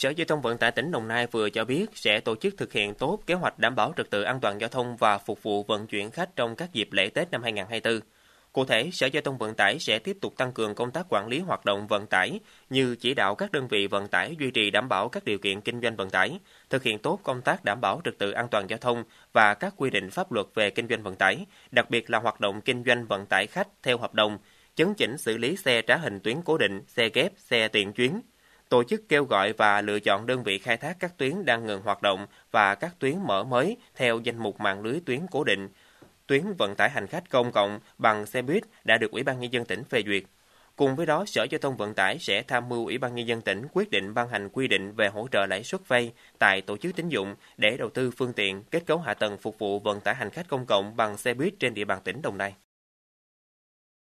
Sở Giao thông Vận tải tỉnh Đồng Nai vừa cho biết sẽ tổ chức thực hiện tốt kế hoạch đảm bảo trật tự an toàn giao thông và phục vụ vận chuyển khách trong các dịp lễ Tết năm 2024. Cụ thể, Sở Giao thông Vận tải sẽ tiếp tục tăng cường công tác quản lý hoạt động vận tải như chỉ đạo các đơn vị vận tải duy trì đảm bảo các điều kiện kinh doanh vận tải, thực hiện tốt công tác đảm bảo trật tự an toàn giao thông và các quy định pháp luật về kinh doanh vận tải, đặc biệt là hoạt động kinh doanh vận tải khách theo hợp đồng, chấn chỉnh xử lý xe trá hình tuyến cố định, xe ghép, xe tiện chuyến, tổ chức kêu gọi và lựa chọn đơn vị khai thác các tuyến đang ngừng hoạt động và các tuyến mở mới theo danh mục mạng lưới tuyến cố định. Tuyến vận tải hành khách công cộng bằng xe buýt đã được Ủy ban Nhân dân tỉnh phê duyệt. Cùng với đó, Sở Giao thông Vận tải sẽ tham mưu Ủy ban Nhân dân tỉnh quyết định ban hành quy định về hỗ trợ lãi suất vay tại tổ chức tín dụng để đầu tư phương tiện, kết cấu hạ tầng phục vụ vận tải hành khách công cộng bằng xe buýt trên địa bàn tỉnh Đồng Nai.